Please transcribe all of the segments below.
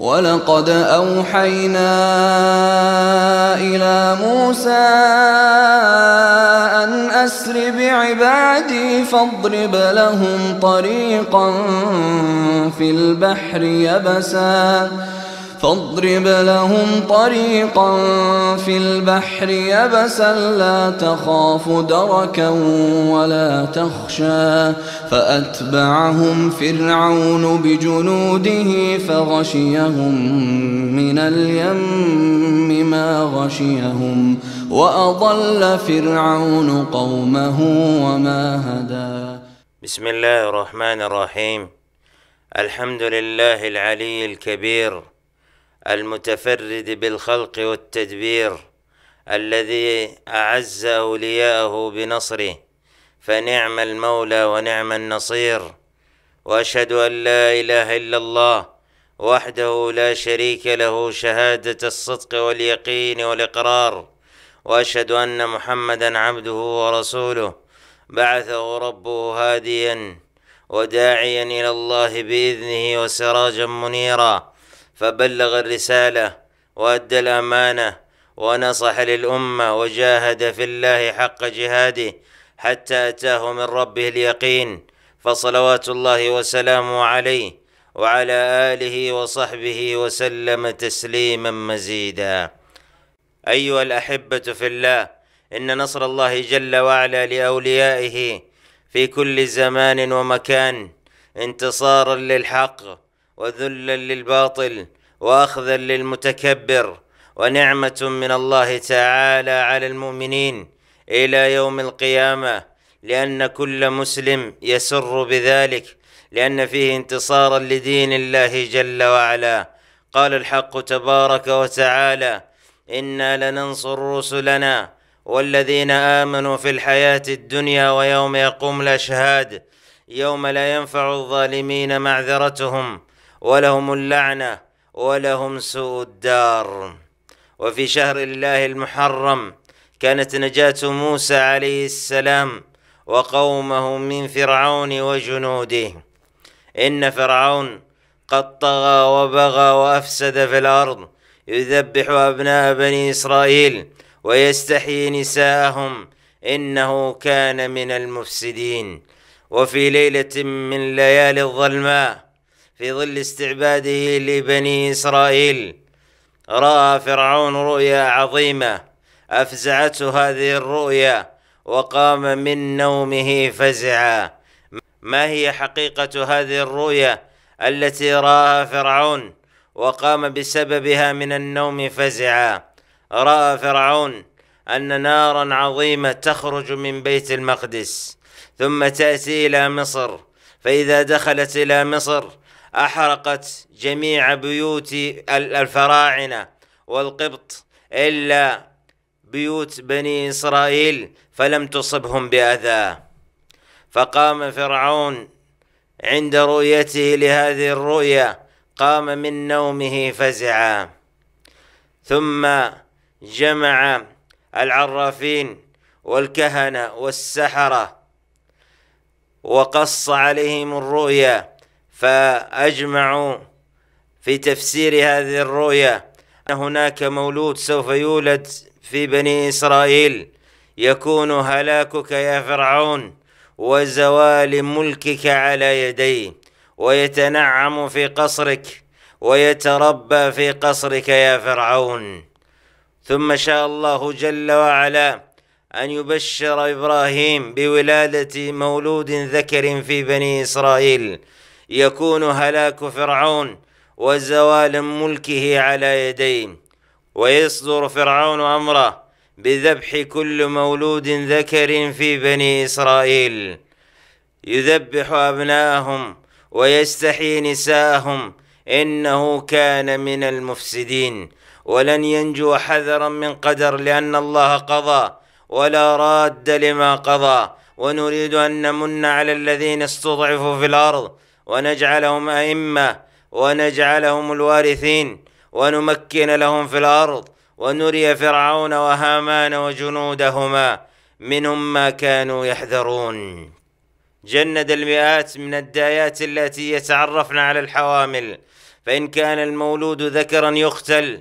ولقد أوحينا إلى موسى أن أسر بعبادي فاضرب لهم طريقا في البحر يبساً فاضرب لهم طريقا في البحر يبسا لا تخاف دركا ولا تخشى فأتبعهم فرعون بجنوده فغشيهم من اليم ما غشيهم وأضل فرعون قومه وما هدى بسم الله الرحمن الرحيم الحمد لله العلي الكبير المتفرد بالخلق والتدبير الذي أعز أولياءه بنصره فنعم المولى ونعم النصير وأشهد أن لا إله إلا الله وحده لا شريك له شهادة الصدق واليقين والإقرار وأشهد أن محمدا عبده ورسوله بعثه ربه هاديا وداعيا إلى الله بإذنه وسراجا منيرا فبلغ الرسالة وأدى الأمانة ونصح للأمة وجاهد في الله حق جهاده حتى أتاه من ربه اليقين فصلوات الله وسلامه عليه وعلى آله وصحبه وسلم تسليما مزيدا أيها الأحبة في الله إن نصر الله جل وعلا لأوليائه في كل زمان ومكان انتصارا للحق وذلا للباطل واخذا للمتكبر ونعمه من الله تعالى على المؤمنين الى يوم القيامه لان كل مسلم يسر بذلك لان فيه انتصارا لدين الله جل وعلا قال الحق تبارك وتعالى انا لننصر رسلنا والذين امنوا في الحياه الدنيا ويوم يقوم الاشهاد يوم لا ينفع الظالمين معذرتهم ولهم اللعنة ولهم سوء الدار وفي شهر الله المحرم كانت نجاة موسى عليه السلام وقومه من فرعون وجنوده إن فرعون قد طغى وبغى وأفسد في الأرض يذبح أبناء بني إسرائيل ويستحيي نساءهم إنه كان من المفسدين وفي ليلة من ليالي الظلماء في ظل استعباده لبني إسرائيل رأى فرعون رؤيا عظيمة أفزعته هذه الرؤيا وقام من نومه فزعا ما هي حقيقة هذه الرؤيا التي رآها فرعون وقام بسببها من النوم فزعا رأى فرعون أن نارا عظيمة تخرج من بيت المقدس ثم تأتي إلى مصر فإذا دخلت إلى مصر أحرقت جميع بيوت الفراعنة والقبط إلا بيوت بني إسرائيل فلم تصبهم بأذى فقام فرعون عند رؤيته لهذه الرؤيا قام من نومه فزعا ثم جمع العرافين والكهنة والسحرة وقص عليهم الرؤيا فأجمعوا في تفسير هذه الرؤيا أن هناك مولود سوف يولد في بني إسرائيل يكون هلاكك يا فرعون وزوال ملكك على يديه ويتنعم في قصرك ويتربى في قصرك يا فرعون ثم شاء الله جل وعلا أن يبشر إبراهيم بولادة مولود ذكر في بني إسرائيل يكون هلاك فرعون وزوال ملكه على يديه ويصدر فرعون امره بذبح كل مولود ذكر في بني اسرائيل يذبح ابناءهم ويستحيي نساءهم انه كان من المفسدين ولن ينجو حذرا من قدر لان الله قضى ولا راد لما قضى ونريد ان نمن على الذين استضعفوا في الارض ونجعلهم أئمة ونجعلهم الوارثين ونمكن لهم في الأرض ونري فرعون وهامان وجنودهما منهم ما كانوا يحذرون جند المئات من الدايات التي يتعرفن على الحوامل فإن كان المولود ذكرا يقتل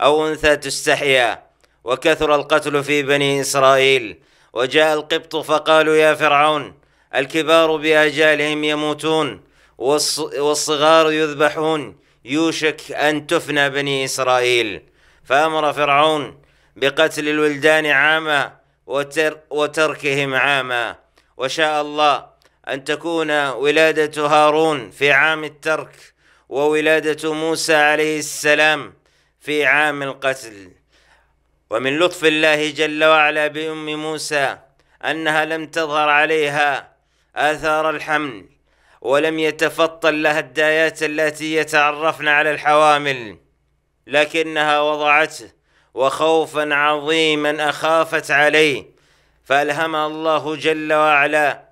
أو أنثى تستحيا وكثر القتل في بني إسرائيل وجاء القبط فقالوا يا فرعون الكبار بأجالهم يموتون والصغار يذبحون يوشك أن تفنى بني إسرائيل فأمر فرعون بقتل الولدان عاما وتر وتركهم عاما وشاء الله أن تكون ولادة هارون في عام الترك وولادة موسى عليه السلام في عام القتل ومن لطف الله جل وعلا بأم موسى أنها لم تظهر عليها آثار الحمل ولم يتفطن لها الدايات التي يتعرفن على الحوامل لكنها وضعته وخوفا عظيما اخافت عليه فالهمها الله جل وعلا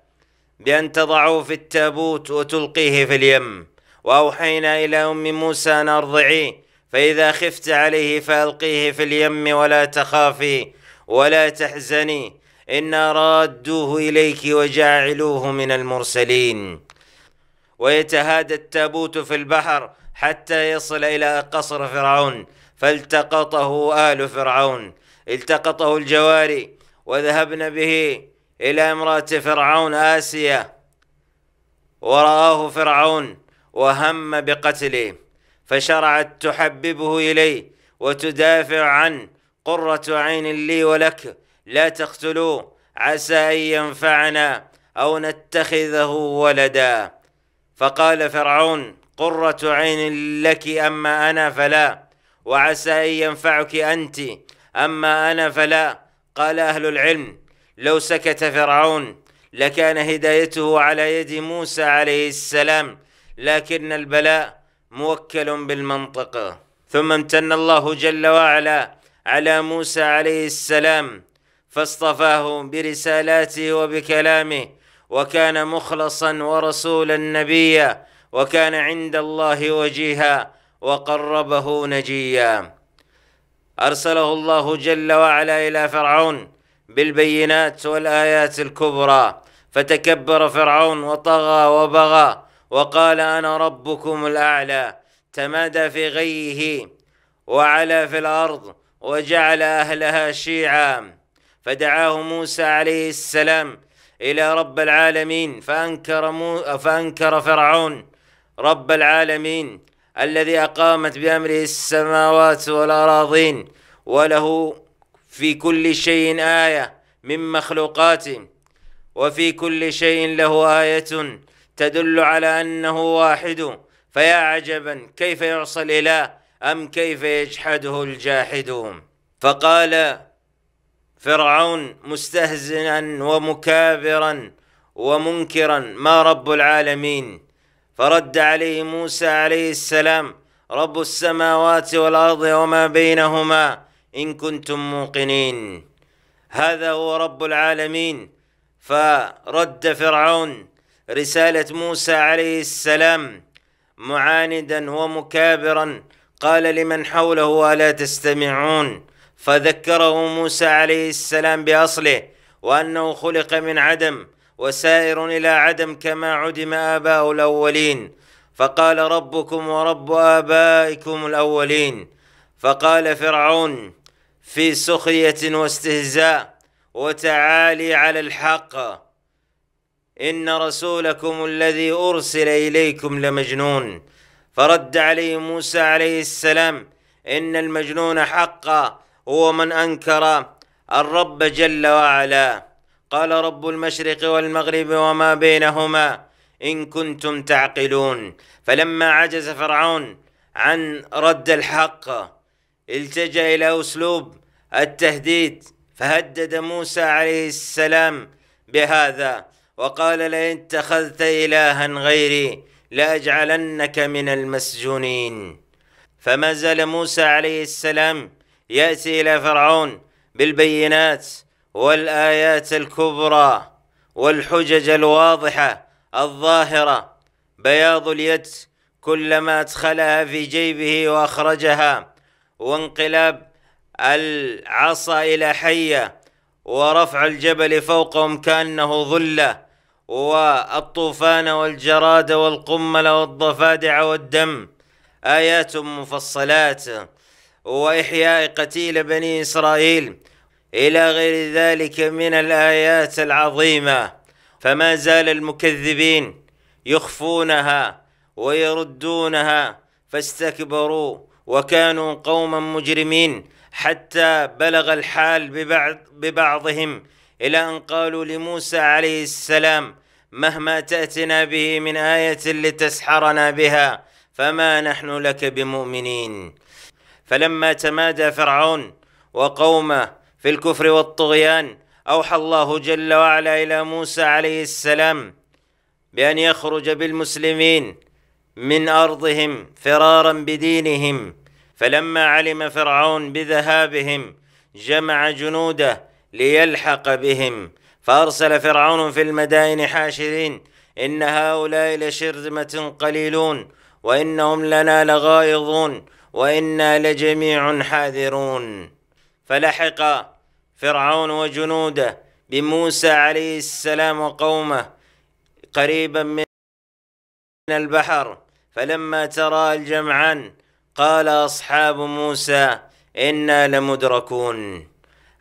بان تضعه في التابوت وتلقيه في اليم واوحينا الى ام موسى ان ارضعيه فاذا خفت عليه فالقيه في اليم ولا تخافي ولا تحزني انا رادوه اليك وجاعلوه من المرسلين ويتهادى التابوت في البحر حتى يصل إلى قصر فرعون فالتقطه آل فرعون التقطه الجواري وذهبنا به إلى امرأة فرعون آسيا ورآه فرعون وهم بقتله فشرعت تحببه إليه وتدافع عنه قرة عين لي ولك لا تقتلوه عسى أن ينفعنا أو نتخذه ولداً فقال فرعون قرة عين لك أما أنا فلا وعسى أن ينفعك أنت أما أنا فلا قال أهل العلم لو سكت فرعون لكان هدايته على يد موسى عليه السلام لكن البلاء موكل بالمنطق ثم امتن الله جل وعلا على موسى عليه السلام فاصطفاه برسالاته وبكلامه وكان مخلصا ورسولا نبيا وكان عند الله وجيها وقربه نجيا ارسله الله جل وعلا الى فرعون بالبينات والايات الكبرى فتكبر فرعون وطغى وبغى وقال انا ربكم الاعلى تمادى في غيه وعلا في الارض وجعل اهلها شيعا فدعاه موسى عليه السلام إلى رب العالمين فأنكر, مو فأنكر فرعون رب العالمين الذي أقامت بأمره السماوات والأراضين وله في كل شيء آية من مخلوقاته وفي كل شيء له آية تدل على أنه واحد فيا عجبا كيف يعصى الإله أم كيف يجحده الجاحدون فقال فرعون مستهزئا ومكابرا ومنكرا ما رب العالمين فرد عليه موسى عليه السلام رب السماوات والارض وما بينهما ان كنتم موقنين هذا هو رب العالمين فرد فرعون رساله موسى عليه السلام معاندا ومكابرا قال لمن حوله الا تستمعون فذكره موسى عليه السلام باصله وانه خلق من عدم وسائر الى عدم كما عدم اباء الاولين فقال ربكم ورب ابائكم الاولين فقال فرعون في سخريه واستهزاء وتعالي على الحق ان رسولكم الذي ارسل اليكم لمجنون فرد عليه موسى عليه السلام ان المجنون حقا هو من أنكر الرب جل وعلا قال رب المشرق والمغرب وما بينهما إن كنتم تعقلون فلما عجز فرعون عن رد الحق التجأ إلى أسلوب التهديد فهدد موسى عليه السلام بهذا وقال لئن اتخذت إلها غيري لأجعلنك من المسجونين فما زال موسى عليه السلام ياتي الى فرعون بالبينات والايات الكبرى والحجج الواضحه الظاهره بياض اليد كلما ادخلها في جيبه واخرجها وانقلاب العصا الى حيه ورفع الجبل فوقهم كانه ظله والطوفان والجراد والقمل والضفادع والدم ايات مفصلات وإحياء قتيل بني إسرائيل إلى غير ذلك من الآيات العظيمة فما زال المكذبين يخفونها ويردونها فاستكبروا وكانوا قوما مجرمين حتى بلغ الحال ببعض ببعضهم إلى أن قالوا لموسى عليه السلام مهما تأتنا به من آية لتسحرنا بها فما نحن لك بمؤمنين فلما تمادى فرعون وقومه في الكفر والطغيان أوحى الله جل وعلا إلى موسى عليه السلام بأن يخرج بالمسلمين من أرضهم فرارا بدينهم فلما علم فرعون بذهابهم جمع جنوده ليلحق بهم فأرسل فرعون في المدائن حاشرين إن هؤلاء لشرذمة قليلون وإنهم لنا لغائظون وإنا لجميع حاذرون فلحق فرعون وجنوده بموسى عليه السلام وقومه قريبا من البحر فلما ترى الجمعان قال أصحاب موسى إنا لمدركون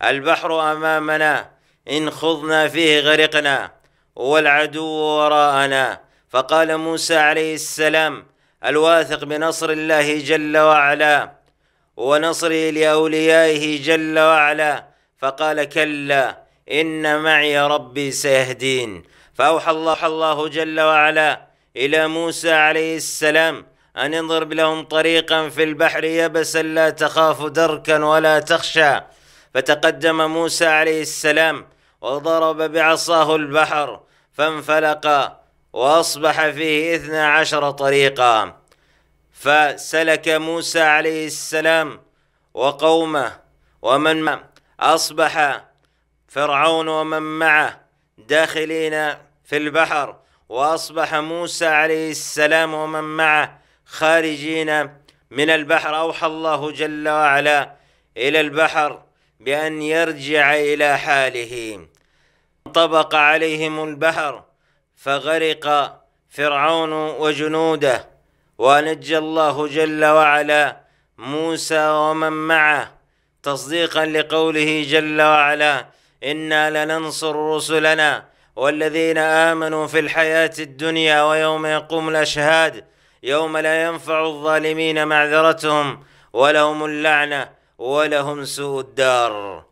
البحر أمامنا إن خضنا فيه غرقنا والعدو وراءنا فقال موسى عليه السلام الواثق بنصر الله جل وعلا ونصره لاوليائه جل وعلا فقال كلا ان معي ربي سيهدين فاوحى الله الله جل وعلا الى موسى عليه السلام ان يضرب لهم طريقا في البحر يبسا لا تخاف دركا ولا تخشى فتقدم موسى عليه السلام وضرب بعصاه البحر فانفلق وأصبح فيه إثنى عشر طريقا فسلك موسى عليه السلام وقومه ومن معه أصبح فرعون ومن معه داخلين في البحر وأصبح موسى عليه السلام ومن معه خارجين من البحر أوحى الله جل وعلا إلى البحر بأن يرجع إلى حاله انطبق عليهم البحر فغرق فرعون وجنوده ونجى الله جل وعلا موسى ومن معه تصديقا لقوله جل وعلا انا لننصر رسلنا والذين امنوا في الحياه الدنيا ويوم يقوم الاشهاد يوم لا ينفع الظالمين معذرتهم ولهم اللعنه ولهم سوء الدار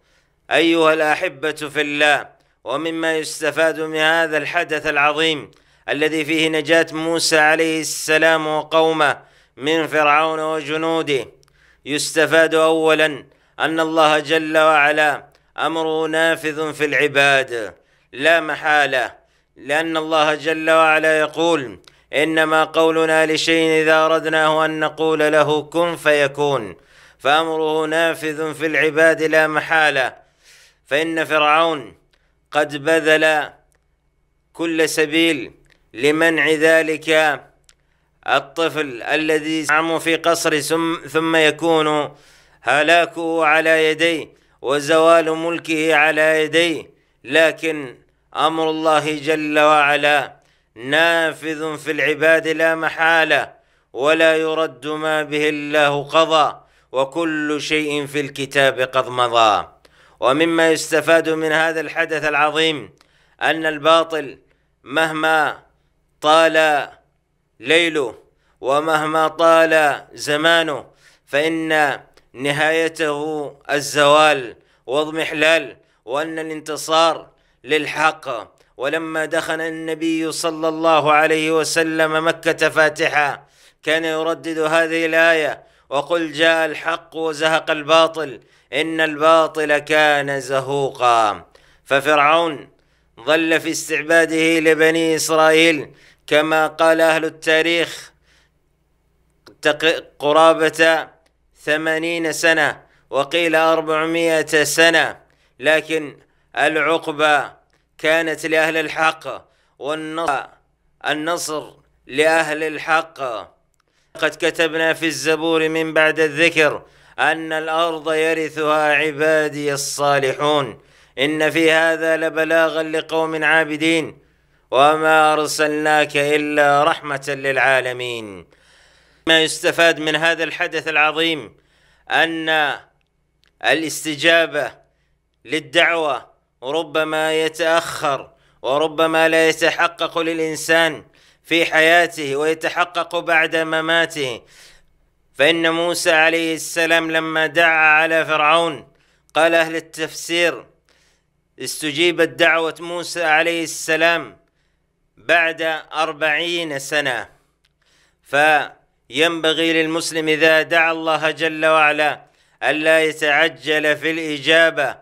ايها الاحبه في الله ومما يستفاد من هذا الحدث العظيم الذي فيه نجاة موسى عليه السلام وقومه من فرعون وجنوده يستفاد أولا أن الله جل وعلا أمره نافذ في العباد لا محالة لأن الله جل وعلا يقول إنما قولنا لشيء إذا أردناه أن نقول له كن فيكون فأمره نافذ في العباد لا محالة فإن فرعون قد بذل كل سبيل لمنع ذلك الطفل الذي يعم في قصره ثم يكون هلاكه على يديه وزوال ملكه على يديه لكن امر الله جل وعلا نافذ في العباد لا محاله ولا يرد ما به الله قضى وكل شيء في الكتاب قد مضى ومما يستفاد من هذا الحدث العظيم أن الباطل مهما طال ليله ومهما طال زمانه فإن نهايته الزوال واضمحلال وأن الانتصار للحق ولما دخل النبي صلى الله عليه وسلم مكة فاتحة كان يردد هذه الآية وقل جاء الحق وزهق الباطل إن الباطل كان زهوقا ففرعون ظل في استعباده لبني إسرائيل كما قال أهل التاريخ قرابة ثمانين سنة وقيل أربعمائة سنة لكن العقبة كانت لأهل الحق والنصر لأهل الحق قد كتبنا في الزبور من بعد الذكر أن الأرض يرثها عبادي الصالحون إن في هذا لبلاغا لقوم عابدين وما أرسلناك إلا رحمة للعالمين ما يستفاد من هذا الحدث العظيم أن الاستجابة للدعوة ربما يتأخر وربما لا يتحقق للإنسان في حياته ويتحقق بعد مماته فإن موسى عليه السلام لما دعا على فرعون قال أهل التفسير استجيبت دعوة موسى عليه السلام بعد أربعين سنة فينبغي للمسلم إذا دعا الله جل وعلا ألا يتعجل في الإجابة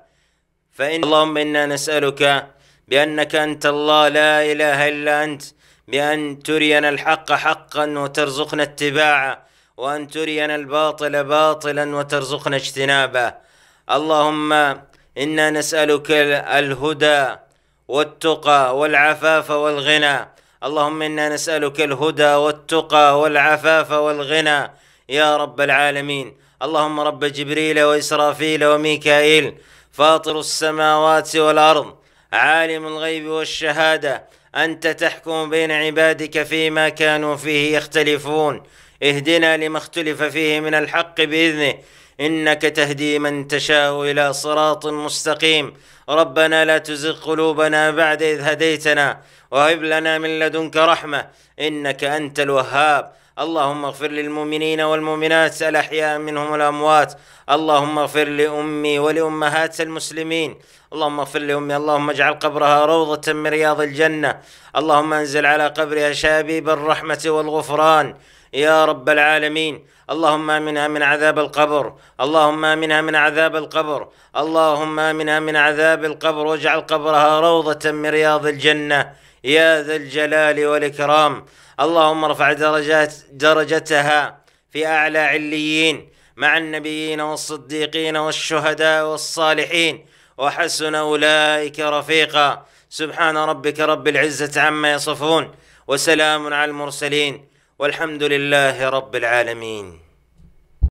فإن اللهم إنا نسألك بأنك أنت الله لا إله إلا أنت بأن ترينا الحق حقا وترزقنا اتباعه وأن ترينا الباطل باطلا وترزقنا اجتنابه اللهم إنا نسألك الهدى والتقى والعفاف والغنى اللهم إنا نسألك الهدى والتقى والعفاف والغنى يا رب العالمين اللهم رب جبريل وإسرافيل وميكائيل فاطر السماوات والأرض عالم الغيب والشهادة أنت تحكم بين عبادك فيما كانوا فيه يختلفون اهدنا لما اختلف فيه من الحق بإذنه إنك تهدي من تشاء إلى صراط مستقيم ربنا لا تزغ قلوبنا بعد إذ هديتنا وهب لنا من لدنك رحمة إنك أنت الوهاب اللهم اغفر للمؤمنين والمؤمنات الأحياء منهم والأموات اللهم اغفر لأمي ولأمهات المسلمين اللهم اغفر لأمي اللهم اجعل قبرها روضة من رياض الجنة اللهم انزل على قبرها شابيب الرحمة والغفران يا رب العالمين اللهم منها من عذاب القبر اللهم منها من عذاب القبر اللهم منها من عذاب القبر واجعل قبرها روضة من رياض الجنة يا ذا الجلال والإكرام اللهم ارفع درجات درجتها في أعلى عليين مع النبيين والصديقين والشهداء والصالحين وحسن أولئك رفيقا سبحان ربك رب العزة عما يصفون وسلام على المرسلين والحمد لله رب العالمين